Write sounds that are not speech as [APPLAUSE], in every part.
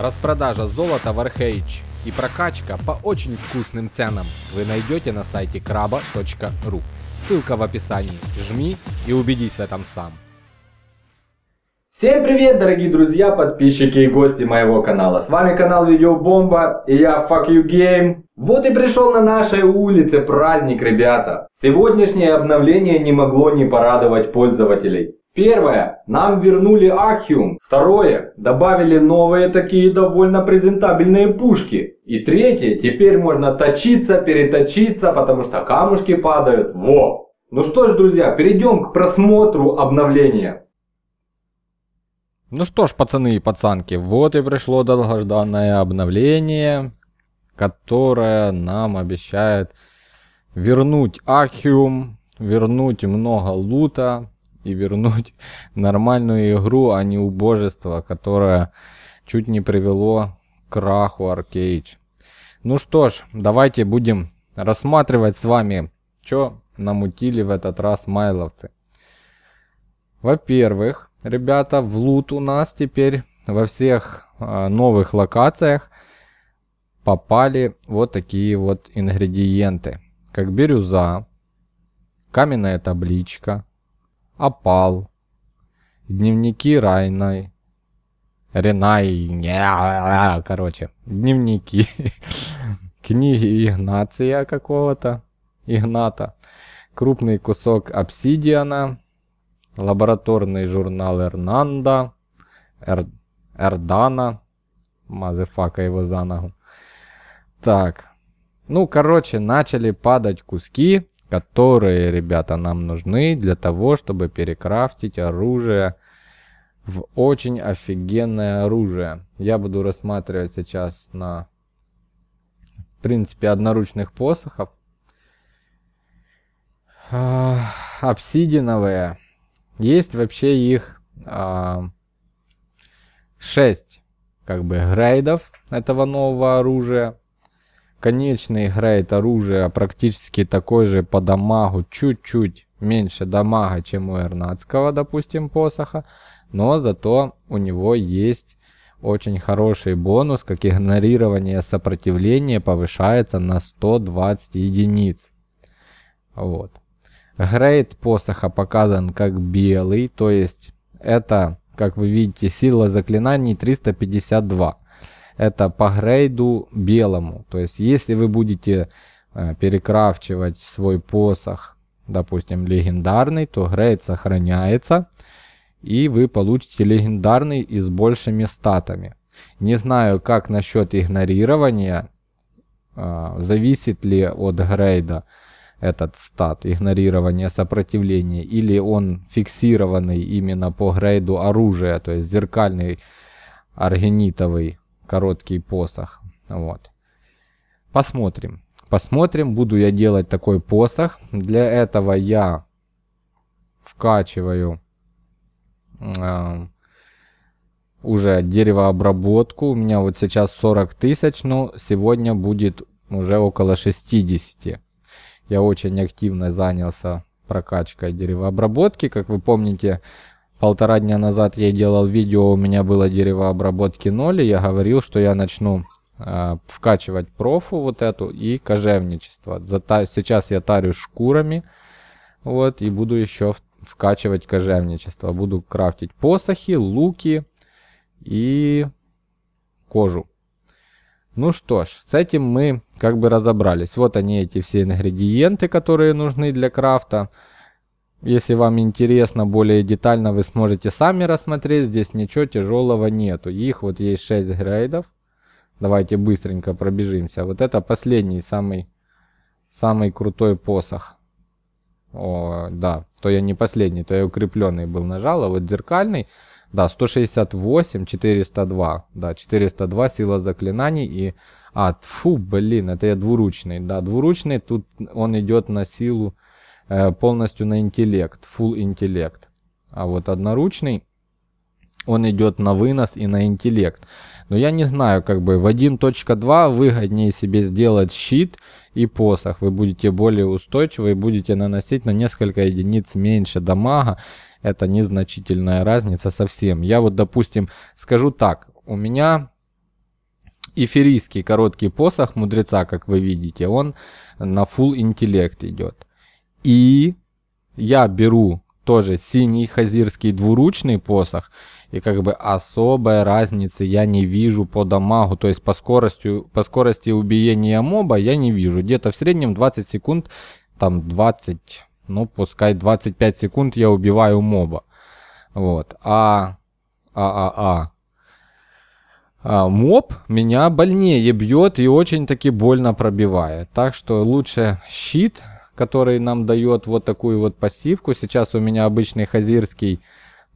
Распродажа золота в Архейдж и прокачка по очень вкусным ценам вы найдете на сайте kraba.ru. Ссылка в описании. Жми и убедись в этом сам. Всем привет, дорогие друзья, подписчики и гости моего канала. С вами канал Видеобомба и я Fuck You Game. Вот и пришел на нашей улице праздник, ребята. Сегодняшнее обновление не могло не порадовать пользователей. Первое. Нам вернули Акхиум. Второе. Добавили новые такие довольно презентабельные пушки. И третье. Теперь можно точиться, переточиться, потому что камушки падают. Во! Ну что ж, друзья, перейдем к просмотру обновления. Ну что ж, пацаны и пацанки, вот и пришло долгожданное обновление, которое нам обещает вернуть Акхиум, вернуть много лута, и вернуть нормальную игру, а не убожество, которое чуть не привело к краху Аркейдж. Ну что ж, давайте будем рассматривать с вами, что намутили в этот раз майловцы. Во-первых, ребята, в лут у нас теперь во всех э, новых локациях попали вот такие вот ингредиенты. Как бирюза, каменная табличка, опал, дневники Райной, Ренай, не, короче, дневники, [LAUGHS] книги Игнация какого-то, Игната, крупный кусок обсидиана, лабораторный журнал Эрнанда, Эр, Эрдана, мазефака его за ногу. Так, ну, короче, начали падать куски, которые, ребята, нам нужны для того, чтобы перекрафтить оружие в очень офигенное оружие. Я буду рассматривать сейчас на, в принципе, одноручных посохов. А, обсидиновые. Есть вообще их а, 6 как бы грейдов этого нового оружия. Конечно, играет оружие а практически такой же по дамагу, чуть-чуть меньше дамага, чем у Эрнадского, допустим, посоха. Но зато у него есть очень хороший бонус, как игнорирование сопротивления повышается на 120 единиц. Вот. Грейд посоха показан как белый, то есть это, как вы видите, сила заклинаний 352 это по грейду белому. То есть, если вы будете э, перекрафчивать свой посох, допустим, легендарный, то грейд сохраняется, и вы получите легендарный и с большими статами. Не знаю, как насчет игнорирования, э, зависит ли от грейда этот стат, игнорирование сопротивления, или он фиксированный именно по грейду оружия, то есть зеркальный аргенитовый короткий посох. Вот. Посмотрим. Посмотрим, буду я делать такой посох. Для этого я вкачиваю э, уже деревообработку. У меня вот сейчас 40 тысяч, но сегодня будет уже около 60. Я очень активно занялся прокачкой деревообработки. Как вы помните, полтора дня назад я делал видео, у меня было деревообработки 0, и я говорил, что я начну э, вкачивать профу вот эту и кожевничество. Зата сейчас я тарю шкурами, вот, и буду еще вкачивать кожевничество. Буду крафтить посохи, луки и кожу. Ну что ж, с этим мы как бы разобрались. Вот они эти все ингредиенты, которые нужны для крафта. Если вам интересно более детально, вы сможете сами рассмотреть. Здесь ничего тяжелого нету. Их вот есть 6 грейдов. Давайте быстренько пробежимся. Вот это последний, самый, самый крутой посох. О, да, то я не последний, то я укрепленный был нажал, а вот зеркальный, да, 168, 402, да, 402 сила заклинаний и... А, фу, блин, это я двуручный, да, двуручный, тут он идет на силу Э, полностью на интеллект, full интеллект. А вот одноручный, он идет на вынос и на интеллект. Но я не знаю, как бы в 1.2 выгоднее себе сделать щит и посох. Вы будете более устойчивы и будете наносить на несколько единиц меньше дамага. Это незначительная разница совсем. Я вот, допустим, скажу так. У меня эфирийский короткий посох мудреца, как вы видите, он на full интеллект идет. И я беру тоже синий хазирский двуручный посох, и как бы особой разницы я не вижу по дамагу, то есть по, скорости по скорости убиения моба я не вижу. Где-то в среднем 20 секунд, там 20, ну пускай 25 секунд я убиваю моба. Вот, а... А, а, а. А моб меня больнее бьет и очень-таки больно пробивает. Так что лучше щит который нам дает вот такую вот пассивку. Сейчас у меня обычный хазирский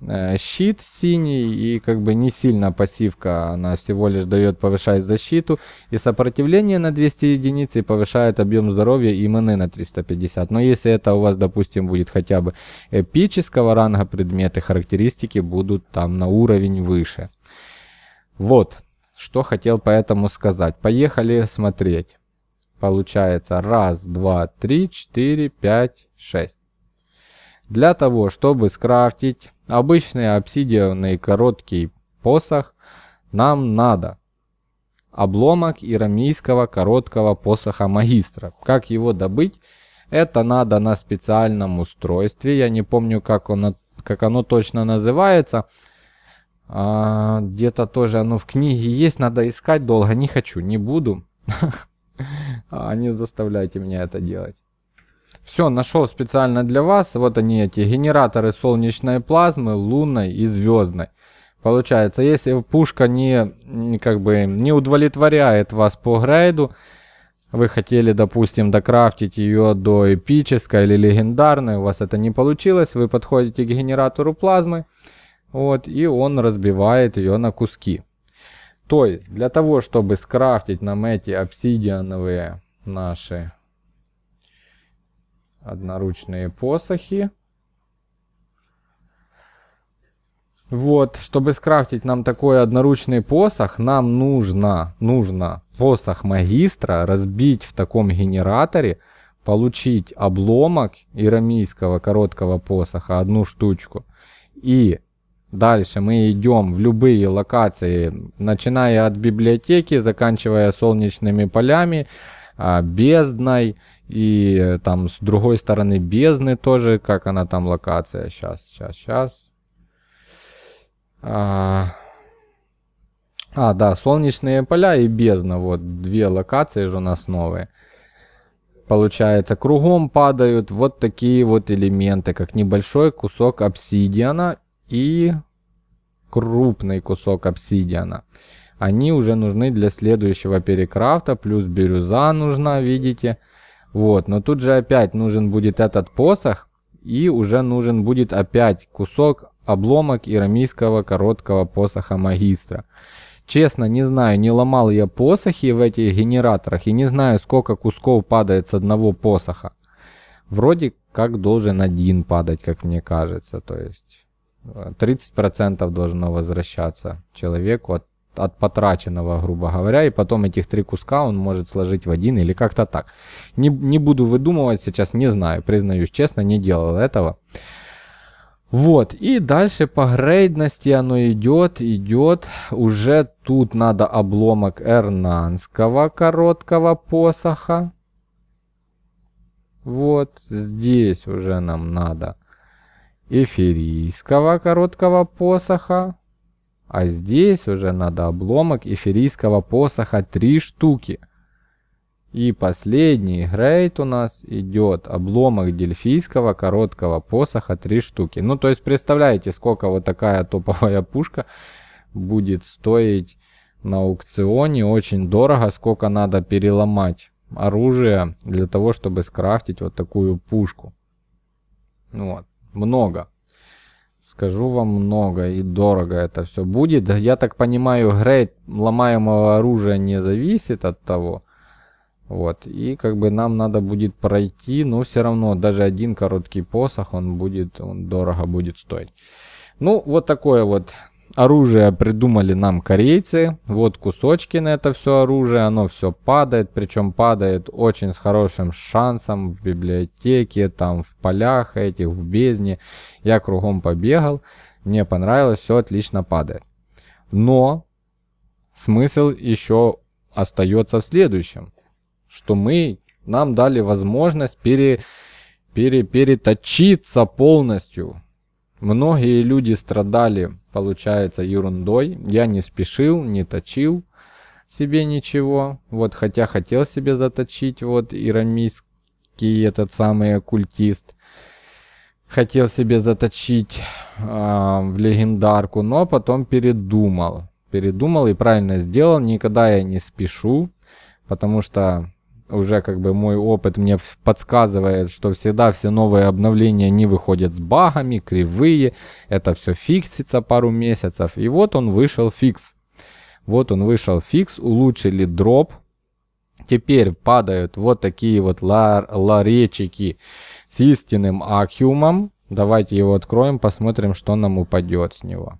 э, щит синий, и как бы не сильно пассивка, она всего лишь дает, повышает защиту, и сопротивление на 200 единиц, и повышает объем здоровья и маны на 350. Но если это у вас, допустим, будет хотя бы эпического ранга предметы, характеристики будут там на уровень выше. Вот, что хотел поэтому сказать. Поехали смотреть. Получается раз, два, три, четыре, пять, шесть. Для того, чтобы скрафтить обычный обсидианный короткий посох, нам надо обломок ирамийского короткого посоха магистра. Как его добыть? Это надо на специальном устройстве. Я не помню, как, он, как оно точно называется. А, Где-то тоже оно в книге есть. Надо искать долго. Не хочу, не буду. [LAUGHS] А Не заставляйте меня это делать. Все, нашел специально для вас. Вот они эти генераторы солнечной плазмы, лунной и звездной. Получается, если пушка не, как бы, не удовлетворяет вас по грейду, вы хотели, допустим, докрафтить ее до эпической или легендарной, у вас это не получилось, вы подходите к генератору плазмы, вот, и он разбивает ее на куски. То есть, для того, чтобы скрафтить нам эти обсидиановые наши одноручные посохи, вот, чтобы скрафтить нам такой одноручный посох, нам нужно, нужно посох магистра разбить в таком генераторе, получить обломок ирамийского короткого посоха, одну штучку, и Дальше мы идем в любые локации, начиная от библиотеки, заканчивая солнечными полями, а, бездной и э, там с другой стороны бездны тоже, как она там локация. Сейчас, сейчас, сейчас. А, а да, солнечные поля и бездна. Вот две локации же у нас новые. Получается, кругом падают вот такие вот элементы, как небольшой кусок обсидиана и крупный кусок обсидиана. Они уже нужны для следующего перекрафта, плюс бирюза нужна, видите. Вот, но тут же опять нужен будет этот посох, и уже нужен будет опять кусок обломок ирамийского короткого посоха магистра. Честно, не знаю, не ломал я посохи в этих генераторах и не знаю, сколько кусков падает с одного посоха. Вроде как должен один падать, как мне кажется, то есть... 30% должно возвращаться человеку от, от потраченного, грубо говоря, и потом этих три куска он может сложить в один или как-то так. Не, не буду выдумывать сейчас, не знаю, признаюсь честно, не делал этого. Вот, и дальше по грейдности оно идет, идет. Уже тут надо обломок эрнанского короткого посоха. Вот, здесь уже нам надо эфирийского короткого посоха. А здесь уже надо обломок эфирийского посоха три штуки. И последний грейд у нас идет обломок дельфийского короткого посоха три штуки. Ну то есть представляете, сколько вот такая топовая пушка будет стоить на аукционе. Очень дорого, сколько надо переломать оружие для того, чтобы скрафтить вот такую пушку. Ну вот много. Скажу вам много и дорого это все будет. Я так понимаю, грейд ломаемого оружия не зависит от того. Вот, и как бы нам надо будет пройти, но все равно даже один короткий посох, он будет, он дорого будет стоить. Ну, вот такое вот Оружие придумали нам корейцы. Вот кусочки на это все оружие. Оно все падает. Причем падает очень с хорошим шансом в библиотеке, там в полях этих, в бездне. Я кругом побегал. Мне понравилось, все отлично падает. Но смысл еще остается в следующем. Что мы, нам дали возможность пере, пере, переточиться полностью Многие люди страдали, получается, ерундой. Я не спешил, не точил себе ничего. Вот, хотя хотел себе заточить, вот, ирамийский этот самый оккультист. Хотел себе заточить э, в легендарку, но потом передумал. Передумал и правильно сделал. Никогда я не спешу, потому что уже как бы мой опыт мне подсказывает, что всегда все новые обновления не выходят с багами, кривые, это все фиксится пару месяцев. И вот он вышел фикс. Вот он вышел фикс, улучшили дроп. Теперь падают вот такие вот лар ларечики с истинным акиумом. Давайте его откроем, посмотрим, что нам упадет с него.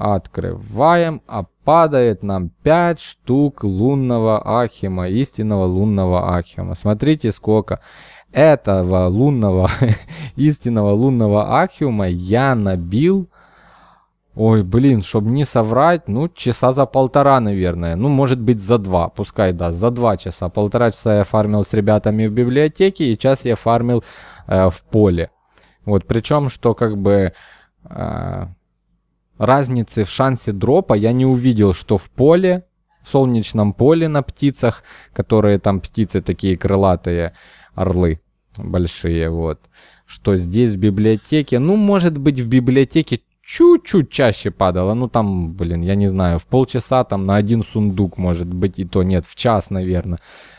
Открываем, а падает нам 5 штук лунного ахима, истинного лунного ахима. Смотрите сколько этого лунного, [LAUGHS] истинного лунного ахима я набил Ой, блин, чтобы не соврать, ну, часа за полтора, наверное. Ну, может быть, за два, пускай, да, за два часа. Полтора часа я фармил с ребятами в библиотеке, и час я фармил э, в поле. Вот, причем, что как бы... Э, разницы в шансе дропа я не увидел, что в поле, в солнечном поле на птицах, которые там птицы такие крылатые, орлы большие, вот, что здесь в библиотеке, ну, может быть, в библиотеке чуть-чуть чаще падало, ну, там, блин, я не знаю, в полчаса там на один сундук, может быть, и то нет, в час, наверное,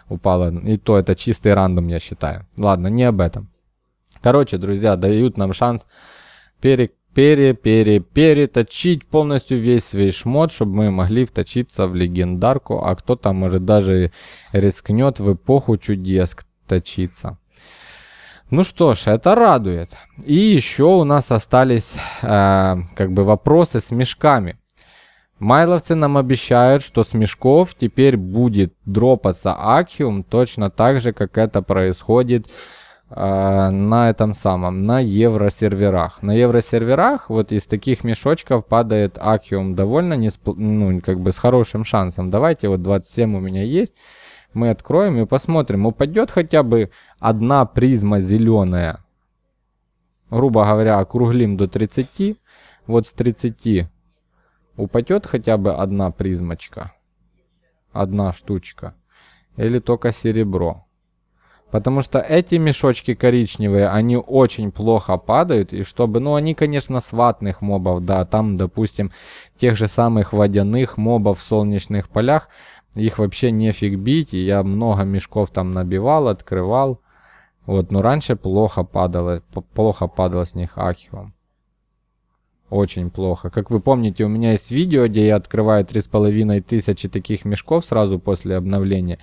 упало, и то это чистый рандом, я считаю. Ладно, не об этом. Короче, друзья, дают нам шанс перек пере пере переточить полностью весь свой шмот, чтобы мы могли вточиться в легендарку, а кто-то, может, даже рискнет в эпоху чудес точиться. Ну что ж, это радует. И еще у нас остались э, как бы вопросы с мешками. Майловцы нам обещают, что с мешков теперь будет дропаться Акхиум точно так же, как это происходит с а, на этом самом, на евросерверах. На евросерверах вот из таких мешочков падает Акиум довольно, не сп... ну, как бы с хорошим шансом. Давайте, вот 27 у меня есть, мы откроем и посмотрим, упадет хотя бы одна призма зеленая. Грубо говоря, округлим до 30. Вот с 30 упадет хотя бы одна призмочка. Одна штучка. Или только серебро. Потому что эти мешочки коричневые, они очень плохо падают. И чтобы, ну, они, конечно, сватных мобов, да, там, допустим, тех же самых водяных мобов в солнечных полях, их вообще нефиг бить. И я много мешков там набивал, открывал. Вот, но раньше плохо падало, плохо падало с них ахивом. Очень плохо. Как вы помните, у меня есть видео, где я открываю 3500 таких мешков сразу после обновления.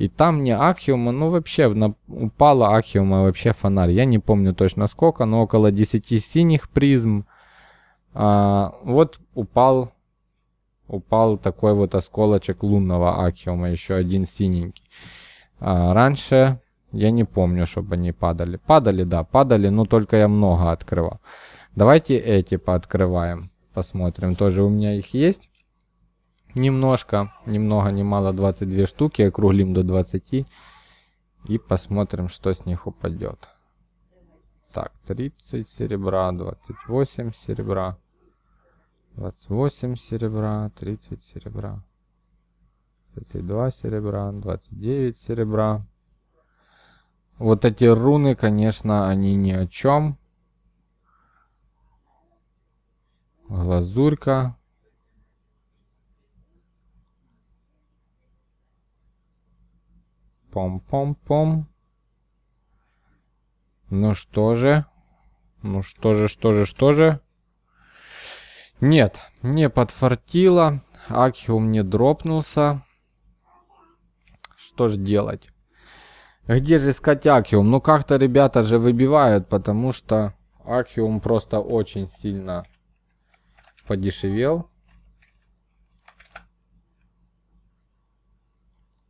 И там мне Ахиума, ну вообще, на, упала Акхиума вообще фонарь. Я не помню точно сколько, но около 10 синих призм. А, вот упал, упал такой вот осколочек лунного Ахиума, еще один синенький. А, раньше я не помню, чтобы они падали. Падали, да, падали, но только я много открывал. Давайте эти пооткрываем. Посмотрим. Тоже у меня их есть. Немножко. Немного, немало. 22 штуки. Округлим до 20. И посмотрим, что с них упадет. Так, 30 серебра, 28 серебра. 28 серебра, 30 серебра. 32 серебра, 29 серебра. Вот эти руны, конечно, они ни о чем. глазурка. Пом-пом-пом. Ну что же? Ну что же, что же, что же? Нет, не подфартило. Акхиум не дропнулся. Что же делать? Где же искать акхиум? Ну как-то ребята же выбивают, потому что акхиум просто очень сильно подешевел.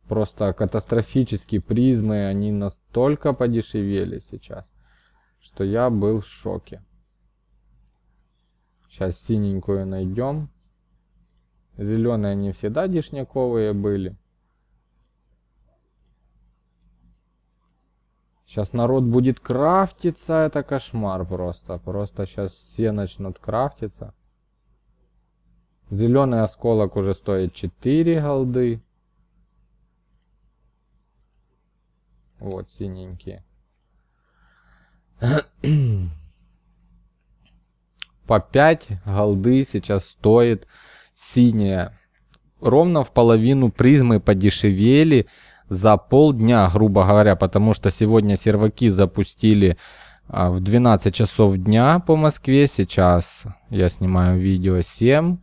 Просто катастрофически призмы, они настолько подешевели сейчас, что я был в шоке. Сейчас синенькую найдем. Зеленые они всегда дешняковые были. Сейчас народ будет крафтиться, это кошмар просто. Просто сейчас все начнут крафтиться. Зеленый осколок уже стоит 4 голды. Вот синенькие. По 5 голды сейчас стоит синяя. Ровно в половину призмы подешевели за полдня, грубо говоря, потому что сегодня серваки запустили а, в 12 часов дня по Москве. Сейчас я снимаю видео 7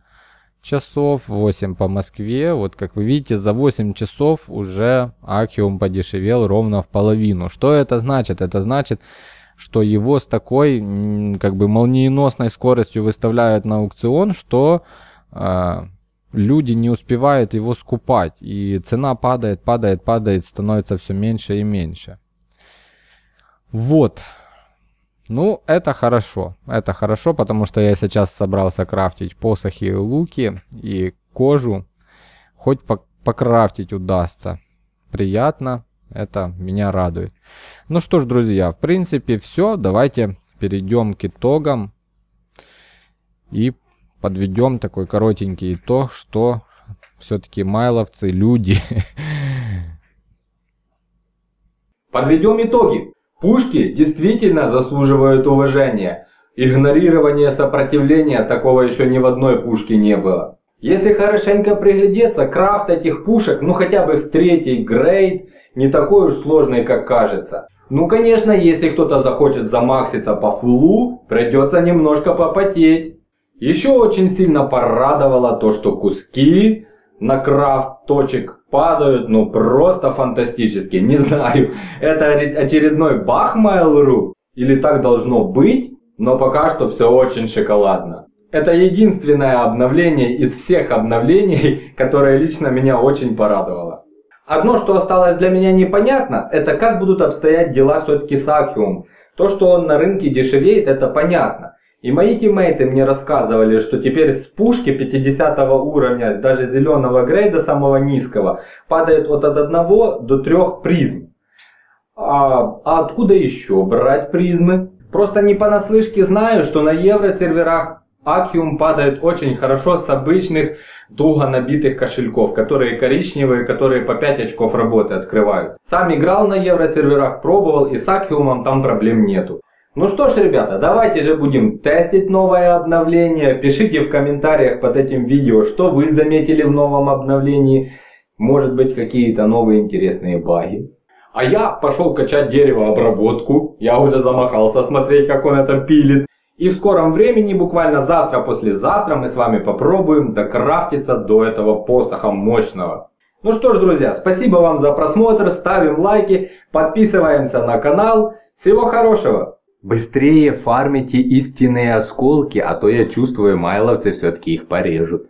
часов, 8 по Москве. Вот как вы видите, за 8 часов уже Акиум подешевел ровно в половину. Что это значит? Это значит, что его с такой как бы молниеносной скоростью выставляют на аукцион, что э, люди не успевают его скупать. И цена падает, падает, падает, становится все меньше и меньше. Вот. Ну, это хорошо. Это хорошо, потому что я сейчас собрался крафтить посохи и луки, и кожу. Хоть покрафтить удастся. Приятно. Это меня радует. Ну что ж, друзья, в принципе все. Давайте перейдем к итогам. И подведем такой коротенький итог, что все-таки майловцы люди. [LAUGHS] Подведем итоги. Пушки действительно заслуживают уважения. Игнорирование сопротивления такого еще ни в одной пушке не было. Если хорошенько приглядеться, крафт этих пушек, ну хотя бы в третий грейд, не такой уж сложный, как кажется. Ну конечно, если кто-то захочет замакситься по фулу, придется немножко попотеть. Еще очень сильно порадовало то, что куски на крафт точек падают, ну просто фантастически, не знаю, это очередной бах Mail.ru или так должно быть, но пока что все очень шоколадно. Это единственное обновление из всех обновлений, которое лично меня очень порадовало. Одно, что осталось для меня непонятно, это как будут обстоять дела все-таки с Акиум. То, что он на рынке дешевеет, это понятно. И мои тиммейты мне рассказывали, что теперь с пушки 50 уровня, даже зеленого грейда самого низкого, падает от 1 до 3 призм. А, а откуда еще брать призмы? Просто не понаслышке знаю, что на евросерверах Акиум падает очень хорошо с обычных туго набитых кошельков, которые коричневые, которые по 5 очков работы открываются. Сам играл на евросерверах, пробовал и с Акиумом там проблем нету. Ну что ж, ребята, давайте же будем тестить новое обновление. Пишите в комментариях под этим видео, что вы заметили в новом обновлении. Может быть, какие-то новые интересные баги. А я пошел качать деревообработку. Я уже замахался смотреть, как он это пилит. И в скором времени, буквально завтра-послезавтра, мы с вами попробуем докрафтиться до этого посоха мощного. Ну что ж, друзья, спасибо вам за просмотр, ставим лайки, подписываемся на канал. Всего хорошего! Быстрее фармите истинные осколки, а то я чувствую, майловцы все-таки их порежут.